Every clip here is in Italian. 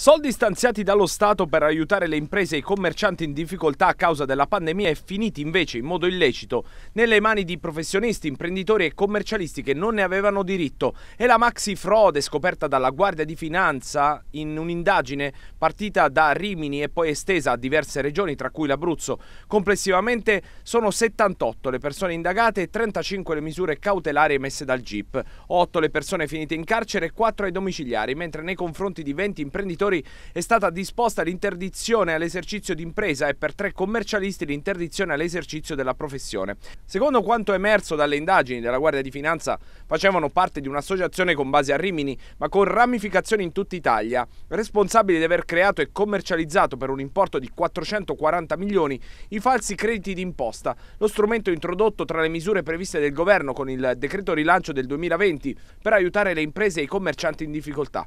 Soldi stanziati dallo Stato per aiutare le imprese e i commercianti in difficoltà a causa della pandemia e finiti invece in modo illecito nelle mani di professionisti, imprenditori e commercialisti che non ne avevano diritto. E la maxi frode scoperta dalla Guardia di Finanza in un'indagine partita da Rimini e poi estesa a diverse regioni, tra cui l'Abruzzo. Complessivamente sono 78 le persone indagate e 35 le misure cautelari emesse dal GIP, 8 le persone finite in carcere e 4 ai domiciliari, mentre nei confronti di 20 imprenditori imprenditori è stata disposta l'interdizione all'esercizio d'impresa e per tre commercialisti l'interdizione all'esercizio della professione. Secondo quanto emerso dalle indagini della Guardia di Finanza, facevano parte di un'associazione con base a Rimini, ma con ramificazioni in tutta Italia, responsabili di aver creato e commercializzato per un importo di 440 milioni i falsi crediti d'imposta, lo strumento introdotto tra le misure previste del governo con il decreto rilancio del 2020 per aiutare le imprese e i commercianti in difficoltà.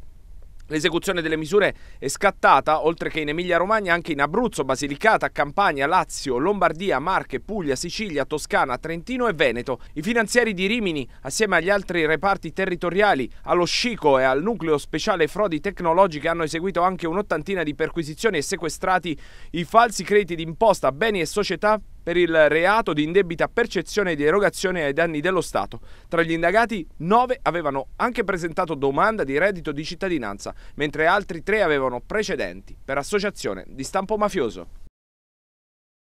L'esecuzione delle misure è scattata, oltre che in Emilia-Romagna, anche in Abruzzo, Basilicata, Campania, Lazio, Lombardia, Marche, Puglia, Sicilia, Toscana, Trentino e Veneto. I finanzieri di Rimini, assieme agli altri reparti territoriali, allo Scico e al Nucleo Speciale Frodi Tecnologiche, hanno eseguito anche un'ottantina di perquisizioni e sequestrati i falsi crediti d'imposta, beni e società per il reato di indebita percezione di erogazione ai danni dello Stato. Tra gli indagati, nove avevano anche presentato domanda di reddito di cittadinanza, mentre altri tre avevano precedenti per associazione di stampo mafioso.